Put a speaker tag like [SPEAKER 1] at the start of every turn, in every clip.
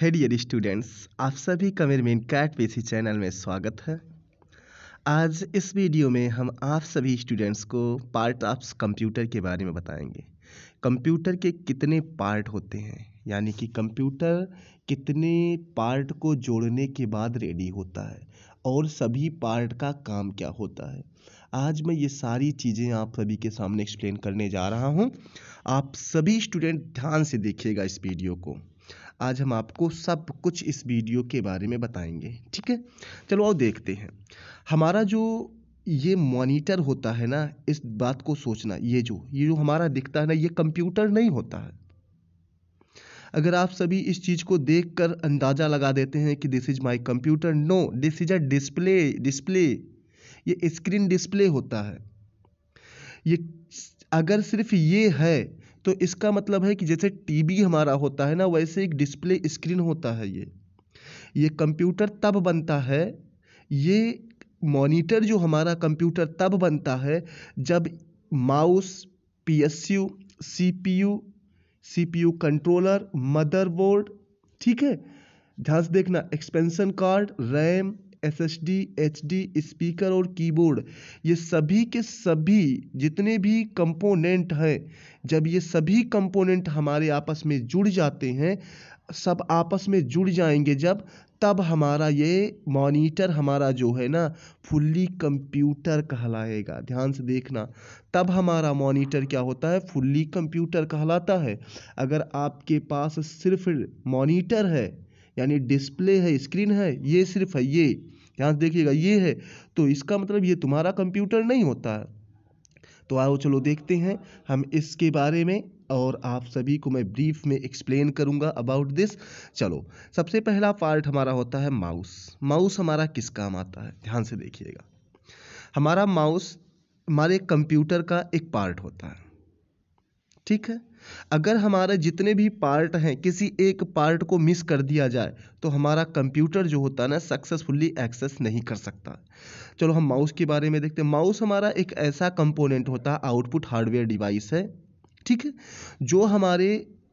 [SPEAKER 1] हेडियर dear students आप सभी का मेरे मेन कैट पेसी चैनल में स्वागत है आज इस वीडियो में हम आप सभी स्टूडेंट्स को पार्ट ऑफ कंप्यूटर के बारे में बताएंगे कंप्यूटर के कितने पार्ट होते हैं यानी कि कंप्यूटर कितने पार्ट को जोड़ने के बाद रेडी होता है और सभी पार्ट का काम क्या होता है आज मैं ये सारी चीज़ें आप सभी के सामने एक्सप्लेन करने जा रहा हूँ आप सभी स्टूडेंट ध्यान से देखिएगा इस वीडियो को आज हम आपको सब कुछ इस वीडियो के बारे में बताएंगे ठीक है चलो आओ देखते हैं हमारा जो ये मॉनिटर होता है ना इस बात को सोचना ये जो ये जो हमारा दिखता है ना ये कंप्यूटर नहीं होता है अगर आप सभी इस चीज़ को देख कर अंदाज़ा लगा देते हैं कि this is my computer no this is a display display ये स्क्रीन डिस्प्ले होता है ये अगर सिर्फ ये है तो इसका मतलब है कि जैसे टीवी हमारा होता है ना वैसे एक डिस्प्ले स्क्रीन होता है ये ये कंप्यूटर तब बनता है ये मॉनिटर जो हमारा कंप्यूटर तब बनता है जब mouse P S U C P U C P U controller motherboard ठीक है ध्यान से देखना expansion card RAM S S D H D speaker और कीबोर्ड ये सभी के सभी जितने भी कंपोनेंट हैं जब ये सभी कंपोनेंट हमारे आपस में जुड़ जाते हैं सब आपस में जुड़ जाएंगे जब तब हमारा ये मॉनिटर हमारा जो है ना फुल्ली कंप्यूटर कहलाएगा ध्यान से देखना तब हमारा मॉनिटर क्या होता है फुल्ली कंप्यूटर कहलाता है अगर आपके पास सिर्फ मॉनिटर है यानी डिस्प्ले है स्क्रीन है ये सिर्फ है ये यहाँ से देखिएगा ये है तो इसका मतलब ये तुम्हारा कंप्यूटर नहीं होता है तो आओ चलो देखते हैं हम इसके बारे में और आप सभी को मैं ब्रीफ में एक्सप्लेन करूंगा अबाउट दिस चलो सबसे पहला पार्ट हमारा होता है माउस माउस हमारा किस काम आता है ध्यान से देखिएगा हमारा माउस हमारे कंप्यूटर का एक पार्ट होता है ठीक है अगर हमारे जितने भी पार्ट हैं किसी एक पार्ट को मिस कर दिया जाए तो हमारा कंप्यूटर जो होता है ना सक्सेसफुली एक्सेस नहीं कर सकता चलो हम माउस के बारे में देखते हैं माउस हमारा एक ऐसा कंपोनेंट होता है आउटपुट हार्डवेयर डिवाइस है ठीक है जो हमारे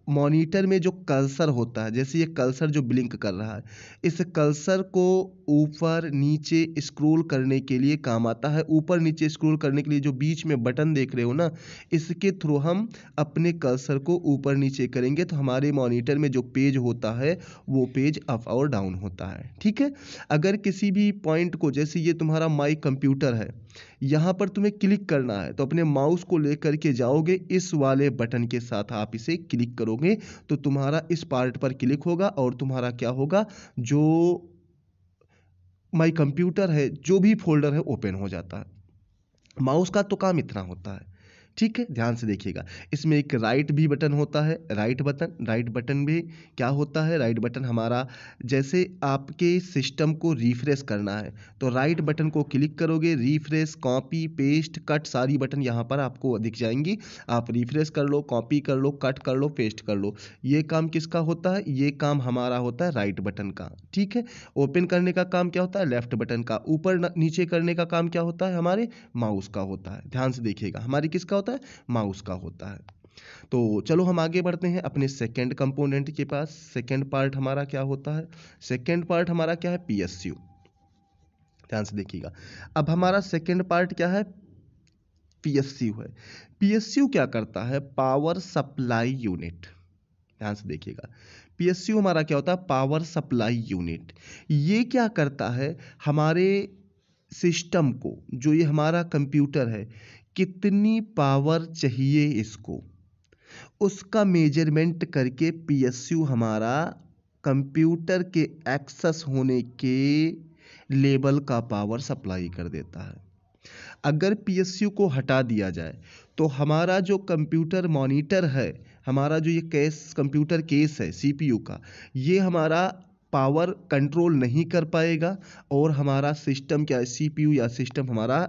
[SPEAKER 1] मॉनिटर में जो कल्सर होता है जैसे ये कल्सर जो ब्लिंक कर रहा है इस कल्सर को ऊपर नीचे स्क्रॉल करने के लिए काम आता है ऊपर नीचे स्क्रॉल करने के लिए जो बीच में बटन देख रहे हो ना इसके थ्रू हम अपने कल्सर को ऊपर नीचे करेंगे तो हमारे मॉनिटर में जो पेज होता है वो पेज अप और डाउन होता है ठीक है अगर किसी भी पॉइंट को जैसे ये तुम्हारा माई कंप्यूटर है यहां पर तुम्हें क्लिक करना है तो अपने माउस को लेकर के जाओगे इस वाले बटन के साथ आप इसे क्लिक करोगे तो तुम्हारा इस पार्ट पर क्लिक होगा और तुम्हारा क्या होगा जो माई कंप्यूटर है जो भी फोल्डर है ओपन हो जाता है माउस का तो काम इतना होता है ठीक है ध्यान से देखिएगा इसमें एक राइट भी बटन होता है राइट बटन राइट बटन भी क्या होता है राइट बटन हमारा जैसे आपके सिस्टम को रिफ्रेश करना है तो राइट बटन को क्लिक करोगे रिफ्रेश कॉपी पेस्ट कट सारी बटन यहाँ पर आपको दिख जाएंगी आप रिफ्रेश कर लो कॉपी कर लो कट कर लो पेस्ट कर लो ये काम किसका होता है ये काम हमारा होता है राइट बटन का ठीक है ओपन करने का काम क्या होता है लेफ्ट बटन का ऊपर नीचे करने का काम क्या होता है हमारे माउस का होता है ध्यान से देखिएगा हमारी किसका होता है माउस का होता है तो चलो हम आगे बढ़ते हैं अपने सेकेंड कंपोनेंट के पास सेकेंड पार्ट हमारा क्या होता है सेकेंड पार्ट हमारा क्या है पी ध्यान से देखिएगा अब हमारा सेकेंड पार्ट क्या है पी है पी क्या करता है पावर सप्लाई यूनिट ध्यान से देखिएगा पी हमारा क्या होता है पावर सप्लाई यूनिट ये क्या करता है हमारे सिस्टम को जो ये हमारा कंप्यूटर है कितनी पावर चाहिए इसको उसका मेजरमेंट करके पी एस यू हमारा कंप्यूटर के एक्सेस होने के लेवल का पावर सप्लाई कर देता है अगर पीएसयू को हटा दिया जाए तो हमारा जो कंप्यूटर मॉनिटर है हमारा जो ये केस कंप्यूटर केस है सीपीयू का ये हमारा पावर कंट्रोल नहीं कर पाएगा और हमारा सिस्टम क्या सीपीयू या सिस्टम हमारा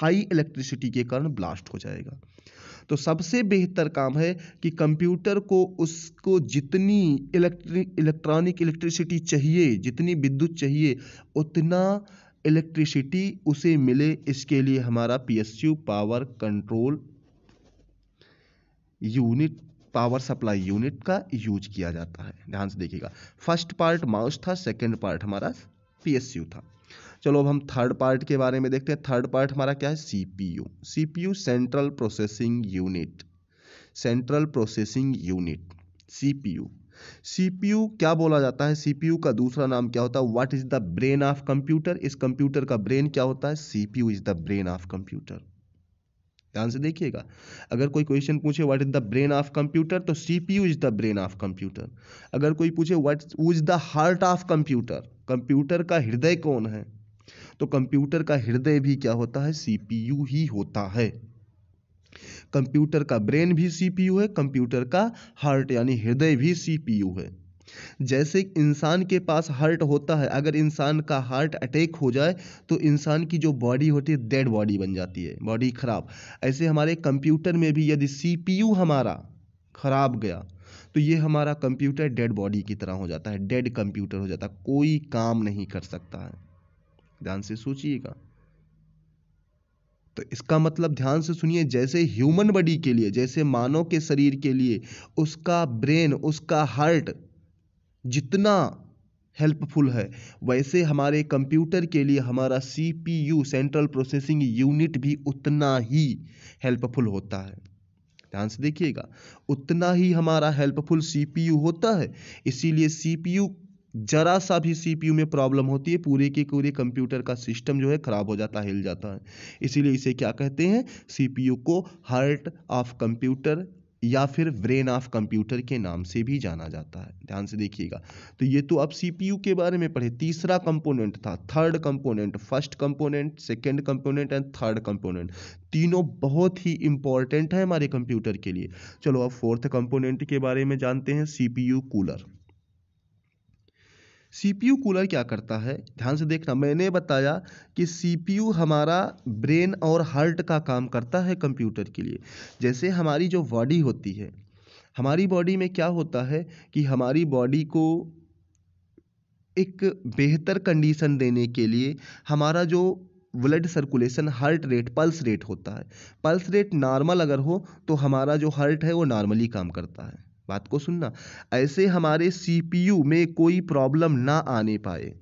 [SPEAKER 1] हाई इलेक्ट्रिसिटी के कारण ब्लास्ट हो जाएगा तो सबसे बेहतर काम है कि कंप्यूटर को उसको जितनी इलेक्ट्रिक इलेक्ट्रॉनिक इलेक्ट्रिसिटी चाहिए जितनी विद्युत चाहिए उतना इलेक्ट्रिसिटी उसे मिले इसके लिए हमारा PSU power control unit power supply unit का यूज किया जाता है ध्यान से देखिएगा फर्स्ट पार्ट माउस था सेकंड पार्ट हमारा पीएसयू था चलो अब हम थर्ड पार्ट के बारे में देखते हैं थर्ड पार्ट हमारा क्या है CPU CPU central processing unit central processing unit CPU CPU क्या बोला जाता है सीपीयू का दूसरा नाम क्या होता है what is the brain of computer इस कंप्यूटर का ब्रेन क्या होता है CPU is the brain of computer ध्यान से देखिएगा अगर कोई क्वेश्चन पूछे what is the brain of computer तो CPU is the brain of computer अगर कोई पूछे what is the heart of computer computer का हृदय कौन है तो कंप्यूटर का हृदय भी क्या होता है सीपीयू ही होता है कंप्यूटर का ब्रेन भी सीपीयू है कंप्यूटर का हार्ट यानी हृदय भी सीपीयू है जैसे इंसान के पास हार्ट होता है अगर इंसान का हार्ट अटैक हो जाए तो इंसान की जो बॉडी होती है डेड बॉडी बन जाती है बॉडी खराब ऐसे हमारे कंप्यूटर में भी यदि सीपीयू हमारा खराब गया तो ये हमारा कंप्यूटर डेड बॉडी की तरह हो जाता है डेड कंप्यूटर हो जाता है कोई काम नहीं कर सकता है ध्यान से सोचिएगा तो इसका मतलब ध्यान से सुनिए जैसे ह्यूमन बॉडी के लिए जैसे मानव के शरीर के लिए उसका ब्रेन उसका हार्ट जितना हेल्पफुल है वैसे हमारे कंप्यूटर के लिए हमारा सीपीयू सेंट्रल प्रोसेसिंग यूनिट भी उतना ही हेल्पफुल होता है ध्यान से देखिएगा उतना ही हमारा हेल्पफुल सीपीयू होता है इसीलिए सीपीयू जरा सा भी सीपीयू में प्रॉब्लम होती है पूरे के पूरे कंप्यूटर का सिस्टम जो है ख़राब हो जाता है हिल जाता है इसीलिए इसे क्या कहते हैं सीपीयू को हार्ट ऑफ कंप्यूटर या फिर ब्रेन ऑफ कंप्यूटर के नाम से भी जाना जाता है ध्यान से देखिएगा तो ये तो अब सीपीयू के बारे में पढ़े तीसरा कंपोनेंट था third component first component second component and third component तीनों बहुत ही इंपॉर्टेंट है हमारे कंप्यूटर के लिए चलो अब फोर्थ कंपोनेंट के बारे में जानते हैं CPU cooler C P U cooler क्या करता है ध्यान से देखना मैंने बताया कि सी पी यू हमारा ब्रेन और हार्ट का काम करता है कंप्यूटर के लिए जैसे हमारी जो बॉडी होती है हमारी बॉडी में क्या होता है कि हमारी बॉडी को एक बेहतर कंडीशन देने के लिए हमारा जो blood circulation heart rate pulse rate होता है पल्स रेट नॉर्मल अगर हो तो हमारा जो हार्ट है वो नॉर्मली काम करता है बात को सुनना ऐसे हमारे सीपीयू में कोई प्रॉब्लम ना आने पाए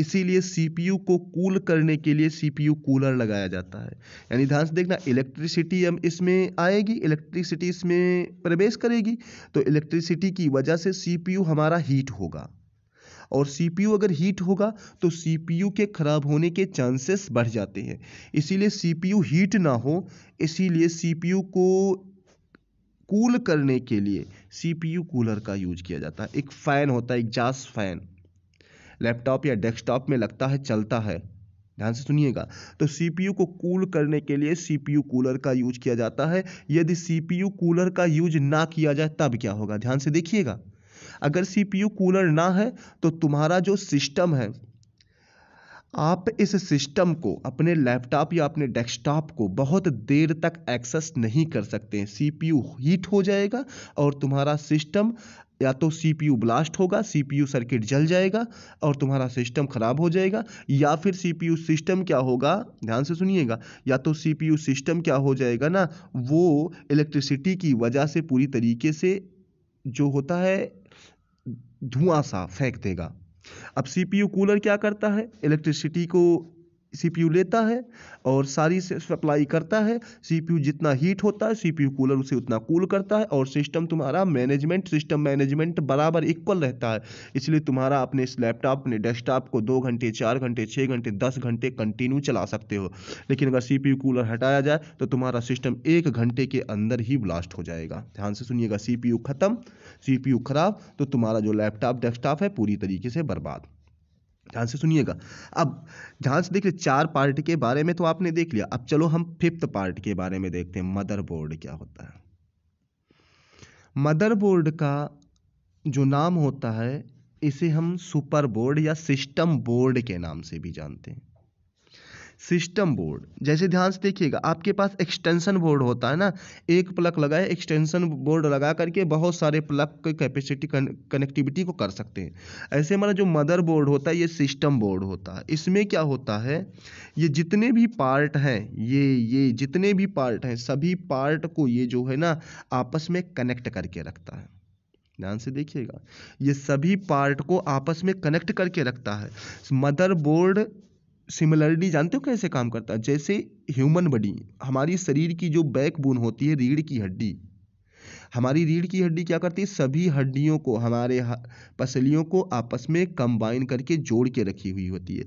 [SPEAKER 1] इसीलिए सीपीयू को कूल करने के लिए सीपीयू कूलर लगाया जाता है यानी ध्यान से देखना इलेक्ट्रिसिटी हम इसमें आएगी इलेक्ट्रिसिटी इसमें प्रवेश करेगी तो इलेक्ट्रिसिटी की वजह से सीपीयू हमारा हीट होगा और सीपीयू अगर हीट होगा तो सीपीयू के ख़राब होने के चांसेस बढ़ जाते हैं इसीलिए सीपीयू हीट ना हो इसीलिए सीपीयू को कूल करने के लिए सीपीयू कूलर का यूज किया जाता है एक फ़ैन होता है एग्जास फ़ैन लैपटॉप या डेस्कटॉप में लगता है चलता है ध्यान से सुनिएगा तो सीपीयू को कूल करने के लिए सीपीयू कूलर का यूज किया जाता है यदि सीपीयू कूलर का यूज ना किया जाए तब क्या होगा ध्यान से देखिएगा अगर सीपीयू कूलर ना है तो तुम्हारा जो सिस्टम है आप इस सिस्टम को अपने लैपटॉप या अपने डेस्कटॉप को बहुत देर तक एक्सेस नहीं कर सकते सी पी यू हीट हो जाएगा और तुम्हारा सिस्टम या तो सी पी यू ब्लास्ट होगा सी पी यू सर्किट जल जाएगा और तुम्हारा सिस्टम ख़राब हो जाएगा या फिर सी पी यू सिस्टम क्या होगा ध्यान से सुनिएगा या तो सी पी यू सिस्टम क्या हो जाएगा ना वो इलेक्ट्रिसिटी की वजह से पूरी तरीके से जो होता है धुआं सा फेंक देगा अब सीपीयू कूलर क्या करता है इलेक्ट्रिसिटी को सीपीयू लेता है और सारी सप्लाई करता है सीपीयू जितना हीट होता है सीपीयू कूलर उसे उतना कूल करता है और सिस्टम तुम्हारा मैनेजमेंट सिस्टम मैनेजमेंट बराबर इक्वल रहता है इसलिए तुम्हारा अपने इस लैपटॉप अपने डेस्कटॉप को दो घंटे चार घंटे छः घंटे दस घंटे कंटिन्यू चला सकते हो लेकिन अगर सी कूलर हटाया जाए तो तुम्हारा सिस्टम एक घंटे के अंदर ही ब्लास्ट हो जाएगा ध्यान से सुनिएगा सी खत्म सी खराब तो तुम्हारा जो लैपटॉप डेस्कटॉप है पूरी तरीके से बर्बाद ध्यान से सुनिएगा अब ध्यान से देख लिया चार पार्ट के बारे में तो आपने देख लिया अब चलो हम फिफ्थ पार्ट के बारे में देखते हैं मदरबोर्ड क्या होता है मदरबोर्ड का जो नाम होता है इसे हम सुपर बोर्ड या सिस्टम बोर्ड के नाम से भी जानते हैं सिस्टम बोर्ड जैसे ध्यान से देखिएगा आपके पास एक्सटेंशन बोर्ड होता है ना एक प्लग लगाए एक्सटेंशन बोर्ड लगा करके बहुत सारे प्लग की कैपेसिटी कनेक्टिविटी को कर सकते हैं ऐसे हमारा जो मदर बोर्ड होता है ये सिस्टम बोर्ड होता है इसमें क्या होता है ये जितने भी पार्ट हैं ये ये जितने भी पार्ट हैं सभी पार्ट को ये जो है ना आपस में कनेक्ट करके रखता है ध्यान से देखिएगा ये सभी पार्ट को आपस में कनेक्ट करके रखता है मदर बोर्ड सिमिलरिटी जानते हो कैसे काम करता है जैसे ह्यूमन बॉडी हमारी शरीर की जो बैकबोन होती है रीढ़ की हड्डी हमारी रीढ़ की हड्डी क्या करती है सभी हड्डियों को हमारे पसलियों को आपस में कंबाइन करके जोड़ के रखी हुई होती है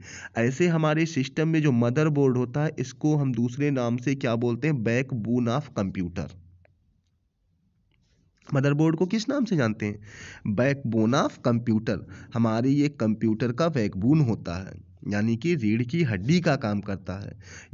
[SPEAKER 1] ऐसे हमारे सिस्टम में जो मदर बोर्ड होता है इसको हम दूसरे नाम से क्या बोलते हैं backbone of computer motherboard को किस नाम से जानते हैं बैकबोन ऑफ कंप्यूटर हमारे ये कंप्यूटर का बैकबोन होता है यानी कि रीढ़ की हड्डी का काम करता है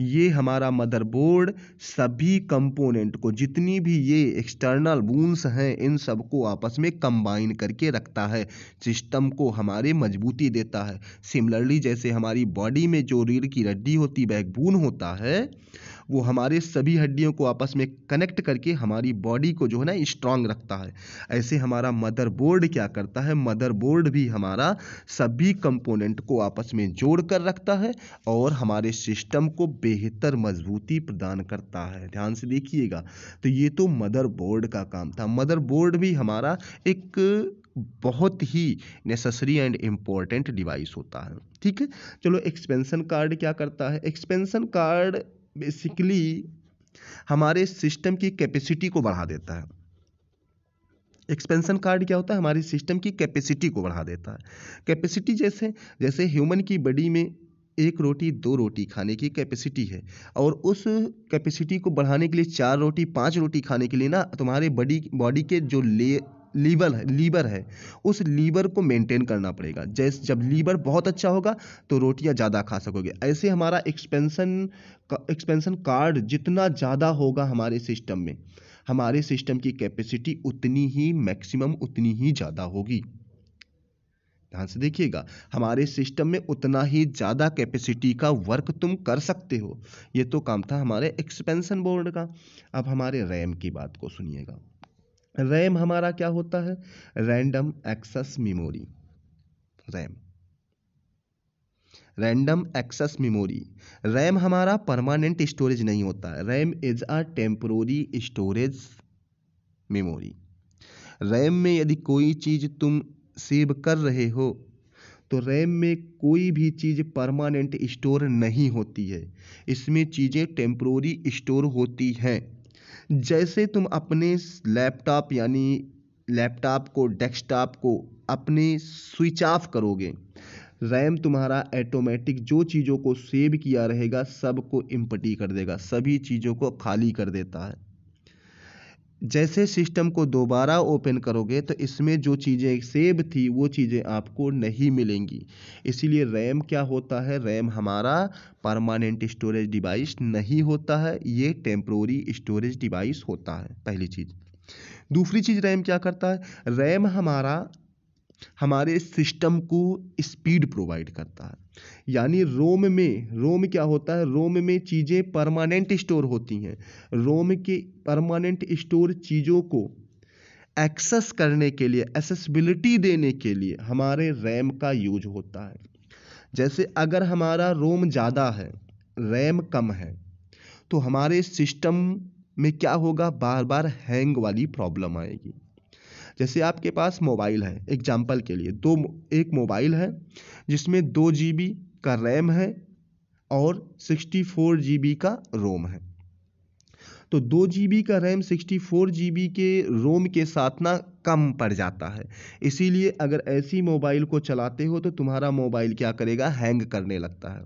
[SPEAKER 1] ये हमारा मदरबोर्ड सभी कंपोनेंट को जितनी भी ये एक्सटर्नल बूंस हैं इन सब को आपस में कंबाइन करके रखता है सिस्टम को हमारे मजबूती देता है सिमिलरली जैसे हमारी बॉडी में जो रीढ़ की हड्डी होती बैकबून होता है वो हमारे सभी हड्डियों को आपस में कनेक्ट करके हमारी बॉडी को जो है ना स्ट्रांग रखता है ऐसे हमारा मदरबोर्ड क्या करता है मदरबोर्ड भी हमारा सभी कंपोनेंट को आपस में जोड़ जोड़ कर रखता है और हमारे सिस्टम को बेहतर मजबूती प्रदान करता है ध्यान से देखिएगा तो ये तो मदरबोर्ड का काम था मदरबोर्ड भी हमारा एक बहुत ही नेसेसरी एंड इम्पॉर्टेंट डिवाइस होता है ठीक है चलो एक्सपेंसन कार्ड क्या करता है एक्सपेंसन कार्ड बेसिकली हमारे सिस्टम की कैपेसिटी को बढ़ा देता है एक्सपेंसन कार्ड क्या होता है हमारी सिस्टम की कैपेसिटी को बढ़ा देता है कैपेसिटी जैसे जैसे ह्यूमन की बॉडी में एक रोटी दो रोटी खाने की कैपेसिटी है और उस कैपेसिटी को बढ़ाने के लिए चार रोटी पांच रोटी खाने के लिए ना तुम्हारे बॉडी बॉडी के जो ले लीवर है लीवर है उस लीवर को मेंटेन करना पड़ेगा जैसे जब लीवर बहुत अच्छा होगा तो रोटियां ज़्यादा खा सकोगे ऐसे हमारा एक्सपेंसन का एक्सपेंसन कार्ड जितना ज़्यादा होगा हमारे सिस्टम में हमारे सिस्टम की कैपेसिटी उतनी ही मैक्सिमम उतनी ही ज़्यादा होगी ध्यान से देखिएगा हमारे सिस्टम में उतना ही ज़्यादा कैपेसिटी का वर्क तुम कर सकते हो ये तो काम था हमारे एक्सपेंसन बोर्ड का अब हमारे रैम की बात को सुनिएगा रैम हमारा क्या होता है random access memory RAM random access memory RAM हमारा परमानेंट स्टोरेज नहीं होता RAM is a temporary storage memory RAM में यदि कोई चीज़ तुम सेव कर रहे हो तो रैम में कोई भी चीज़ परमानेंट स्टोर नहीं होती है इसमें चीज़ें टेम्प्रोरी स्टोर होती हैं जैसे तुम अपने लैपटॉप यानी लैपटॉप को डेस्कटॉप को अपने स्विच ऑफ करोगे रैम तुम्हारा ऐटोमेटिक जो चीज़ों को सेव किया रहेगा सबको इम्पटी कर देगा सभी चीज़ों को खाली कर देता है जैसे सिस्टम को दोबारा ओपन करोगे तो इसमें जो चीज़ें सेव थी वो चीज़ें आपको नहीं मिलेंगी इसीलिए रैम क्या होता है रैम हमारा परमानेंट स्टोरेज डिवाइस नहीं होता है ये टेम्प्रोरी स्टोरेज डिवाइस होता है पहली चीज़ दूसरी चीज़ रैम क्या करता है रैम हमारा हमारे सिस्टम को स्पीड प्रोवाइड करता है यानी रोम में रोम क्या होता है रोम में चीज़ें परमानेंट स्टोर होती हैं रोम के परमानेंट स्टोर चीज़ों को एक्सेस करने के लिए एसेसबिलिटी देने के लिए हमारे रैम का यूज होता है जैसे अगर हमारा रोम ज़्यादा है रैम कम है तो हमारे सिस्टम में क्या होगा बार बार हैंग वाली प्रॉब्लम आएगी जैसे आपके पास मोबाइल है एग्जाम्पल के लिए दो एक मोबाइल है जिसमें दो जी बी का रैम है और सिक्सटी फोर जी बी का रोम है तो दो जी बी का RAM sixty four G B के रोम के साथ ना कम पड़ जाता है इसीलिए अगर ऐसी मोबाइल को चलाते हो तो तुम्हारा मोबाइल क्या करेगा हैंग करने लगता है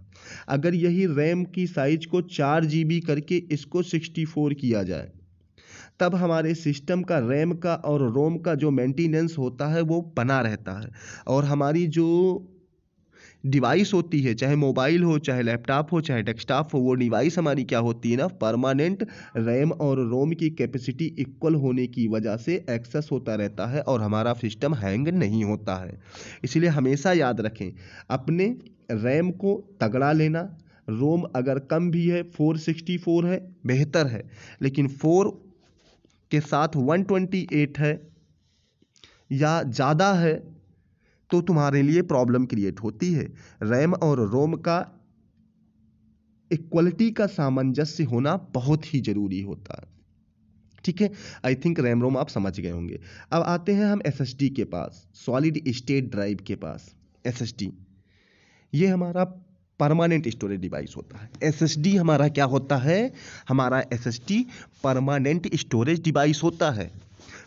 [SPEAKER 1] अगर यही रैम की साइज को चार जी बी करके इसको सिक्सटी फोर किया जाए तब हमारे सिस्टम का रैम का और रोम का जो मेंटेनेंस होता है वो बना रहता है और हमारी जो डिवाइस होती है चाहे मोबाइल हो चाहे लैपटॉप हो चाहे डेस्कटॉप हो वो डिवाइस हमारी क्या होती है ना परमानेंट रैम और रोम की कैपेसिटी इक्वल होने की वजह से एक्सेस होता रहता है और हमारा सिस्टम हैंग नहीं होता है इसलिए हमेशा याद रखें अपने रैम को तगड़ा लेना रोम अगर कम भी है 464 है बेहतर है लेकिन फोर के साथ 128 है या ज़्यादा है तो तुम्हारे लिए प्रॉब्लम क्रिएट होती है रैम और रोम का इक्वलिटी का सामंजस्य होना बहुत ही ज़रूरी होता है ठीक है आई थिंक रैम रोम आप समझ गए होंगे अब आते हैं हम एस के पास सॉलिड स्टेट ड्राइव के पास एस ये हमारा परमानेंट स्टोरेज डिवाइस होता है एस हमारा क्या होता है हमारा एस परमानेंट स्टोरेज डिवाइस होता है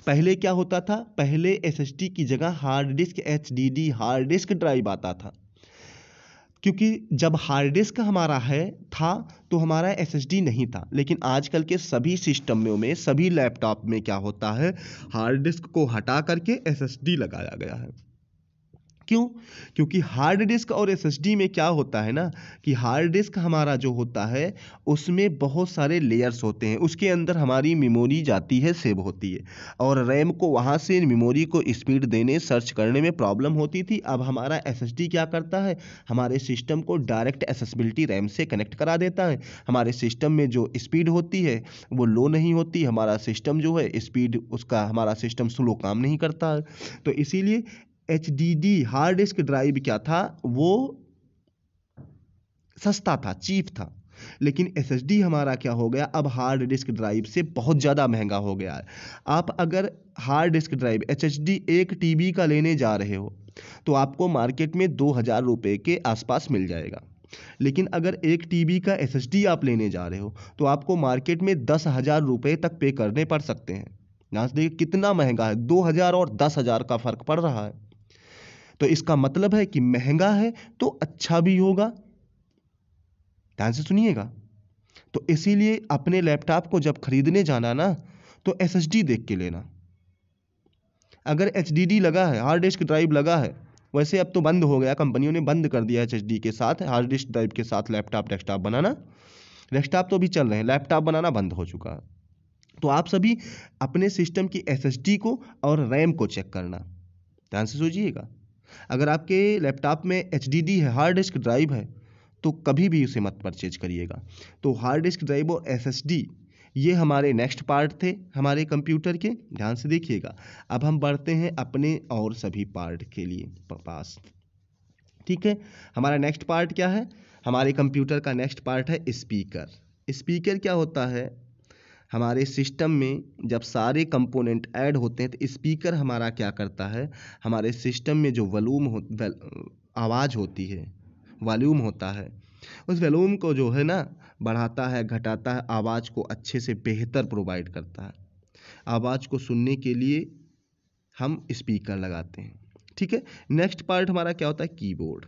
[SPEAKER 1] पहले क्या होता था पहले एस की जगह hard disk H hard disk drive आता था क्योंकि जब हार्ड डिस्क हमारा है था तो हमारा एस नहीं था लेकिन आजकल के सभी सिस्टमों में सभी लैपटॉप में क्या होता है हार्ड डिस्क को हटा करके एस लगाया गया है क्यों क्योंकि हार्ड डिस्क और एस में क्या होता है ना कि हार्ड डिस्क हमारा जो होता है उसमें बहुत सारे लेयर्स होते हैं उसके अंदर हमारी मेमोरी जाती है सेव होती है और रैम को वहाँ से मेमोरी को स्पीड देने सर्च करने में प्रॉब्लम होती थी अब हमारा एस क्या करता है हमारे सिस्टम को डायरेक्ट एसेसबिलिटी रैम से कनेक्ट करा देता है हमारे सिस्टम में जो स्पीड होती है वो लो नहीं होती हमारा सिस्टम जो है स्पीड उसका हमारा सिस्टम स्लो काम नहीं करता है तो इसीलिए H D D hard disk drive क्या था वो सस्ता था चीप था लेकिन एस हमारा क्या हो गया अब हार्ड डिस्क ड्राइव से बहुत ज़्यादा महंगा हो गया है आप अगर hard disk drive H H D एक टी का लेने जा रहे हो तो आपको मार्केट में दो हज़ार रुपये के आसपास मिल जाएगा लेकिन अगर एक टी का एस आप लेने जा रहे हो तो आपको मार्केट में दस हज़ार रुपये तक पे करने पड़ सकते हैं यहाँ से देखिए कितना महंगा है दो हज़ार और दस हज़ार का फ़र्क पड़ रहा है तो इसका मतलब है कि महंगा है तो अच्छा भी होगा ध्यान से सुनिएगा तो इसीलिए अपने लैपटॉप को जब खरीदने जाना ना तो एस देख के लेना अगर एच लगा है हार्ड डिस्क ड्राइव लगा है वैसे अब तो बंद हो गया कंपनियों ने बंद कर दिया एच के साथ हार्ड डिस्क ड्राइव के साथ लैपटॉप डेस्कटॉप बनाना डेस्कटॉप तो अभी चल रहे हैं लैपटॉप बनाना बंद हो चुका है तो आप सभी अपने सिस्टम की एस को और रैम को चेक करना ध्यान से सोचिएगा अगर आपके लैपटॉप में एच डी डी है हार्ड डिस्क ड्राइव है तो कभी भी उसे मत परचेज करिएगा तो हार्ड डिस्क ड्राइव और एस एस डी ये हमारे नेक्स्ट पार्ट थे हमारे कंप्यूटर के ध्यान से देखिएगा अब हम बढ़ते हैं अपने और सभी पार्ट के लिए पास ठीक है हमारा नेक्स्ट पार्ट क्या है हमारे कंप्यूटर का नेक्स्ट पार्ट है स्पीकर स्पीकर क्या होता है हमारे सिस्टम में जब सारे कंपोनेंट ऐड होते हैं तो स्पीकर हमारा क्या करता है हमारे सिस्टम में जो वलूम हो आवाज़ होती है वॉल्यूम होता है उस वॉल्यूम को जो है ना बढ़ाता है घटाता है आवाज़ को अच्छे से बेहतर प्रोवाइड करता है आवाज़ को सुनने के लिए हम स्पीकर लगाते हैं ठीक है नेक्स्ट पार्ट हमारा क्या होता है कीबोर्ड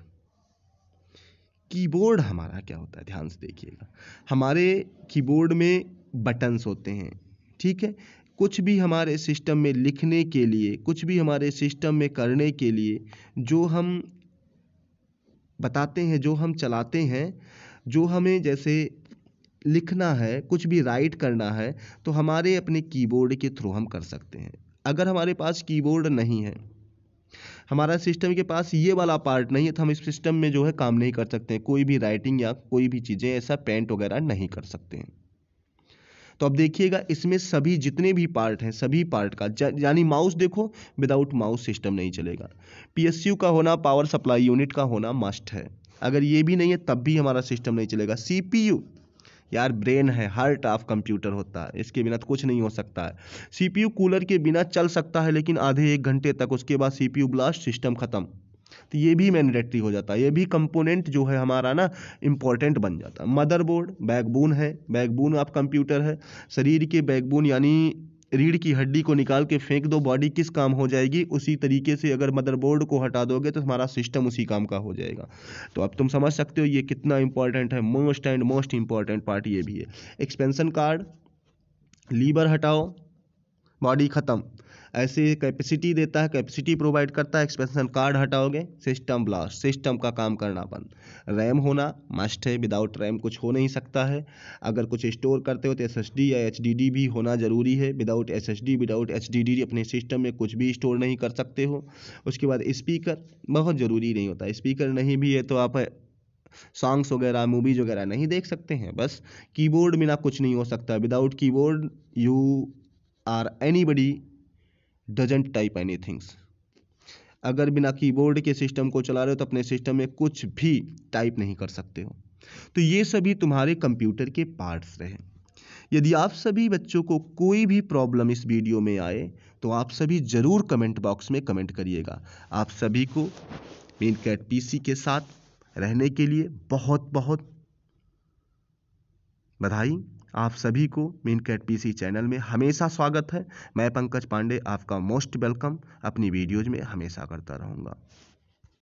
[SPEAKER 1] कीबोर्ड हमारा क्या होता है ध्यान से देखिएगा हमारे कीबोर्ड में बटन्स होते हैं ठीक है कुछ भी हमारे सिस्टम में लिखने के लिए कुछ भी हमारे सिस्टम में करने के लिए जो हम बताते हैं जो हम चलाते हैं जो हमें जैसे लिखना है कुछ भी राइट करना है तो हमारे अपने कीबोर्ड के थ्रू हम कर सकते हैं अगर हमारे पास कीबोर्ड नहीं है हमारा सिस्टम के पास ये वाला पार्ट नहीं है तो हम इस सिस्टम में जो है काम नहीं कर सकते हैं कोई भी राइटिंग या कोई भी चीज़ें ऐसा पेंट वगैरह नहीं कर सकते हैं तो अब देखिएगा इसमें सभी जितने भी पार्ट हैं सभी पार्ट का यानी माउस देखो विदाउट माउस सिस्टम नहीं चलेगा पी का होना पावर सप्लाई यूनिट का होना मस्ट है अगर ये भी नहीं है तब भी हमारा सिस्टम नहीं चलेगा सी यार ब्रेन है हार्ट ऑफ कंप्यूटर होता है इसके बिना तो कुछ नहीं हो सकता है सीपीयू कूलर के बिना चल सकता है लेकिन आधे एक घंटे तक उसके बाद सीपीयू ब्लास्ट सिस्टम खत्म तो ये भी मैंडेटरी हो जाता है ये भी कंपोनेंट जो है हमारा ना इम्पॉर्टेंट बन जाता है मदरबोर्ड बैकबोन है बैकबोन आप कंप्यूटर है शरीर के बैकबोन यानी रीढ़ की हड्डी को निकाल के फेंक दो बॉडी किस काम हो जाएगी उसी तरीके से अगर मदरबोर्ड को हटा दोगे तो हमारा सिस्टम उसी काम का हो जाएगा तो अब तुम समझ सकते हो ये कितना इंपॉर्टेंट है most and most important part ये भी है एक्सपेंशन कार्ड लीवर हटाओ बॉडी ख़त्म ऐसे कैपेसिटी देता है कैपेसिटी प्रोवाइड करता है एक्सपेंशन कार्ड हटाओगे सिस्टम ब्लास्ट सिस्टम का काम करना बंद रैम होना मस्ट है विदाउट रैम कुछ हो नहीं सकता है अगर कुछ स्टोर करते हो तो एस या एच भी होना ज़रूरी है विदाउट एस विदाउट एच अपने सिस्टम में कुछ भी स्टोर नहीं कर सकते हो उसके बाद स्पीकर बहुत ज़रूरी नहीं होता स्पीकर नहीं भी है तो आप सॉन्ग्स वगैरह मूवीज़ वगैरह नहीं देख सकते हैं बस कीबोर्ड बिना कुछ नहीं हो सकता without keyboard you are anybody doesn't type any things अगर बिना कीबोर्ड के सिस्टम को चला रहे हो तो अपने सिस्टम में कुछ भी टाइप नहीं कर सकते हो तो ये सभी तुम्हारे कंप्यूटर के पार्ट्स रहे यदि आप सभी बच्चों को कोई भी प्रॉब्लम इस वीडियो में आए तो आप सभी ज़रूर कमेंट बॉक्स में कमेंट करिएगा आप सभी को मेन कैट पीसी के साथ रहने के लिए बहुत बहुत बधाई आप सभी को मेन कैट पीसी चैनल में हमेशा स्वागत है मैं पंकज पांडे आपका मोस्ट वेलकम अपनी वीडियोज में हमेशा करता रहूँगा